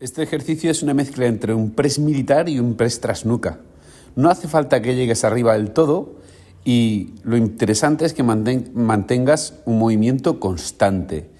Este ejercicio es una mezcla entre un press militar y un press trasnuca. No hace falta que llegues arriba del todo y lo interesante es que mantengas un movimiento constante.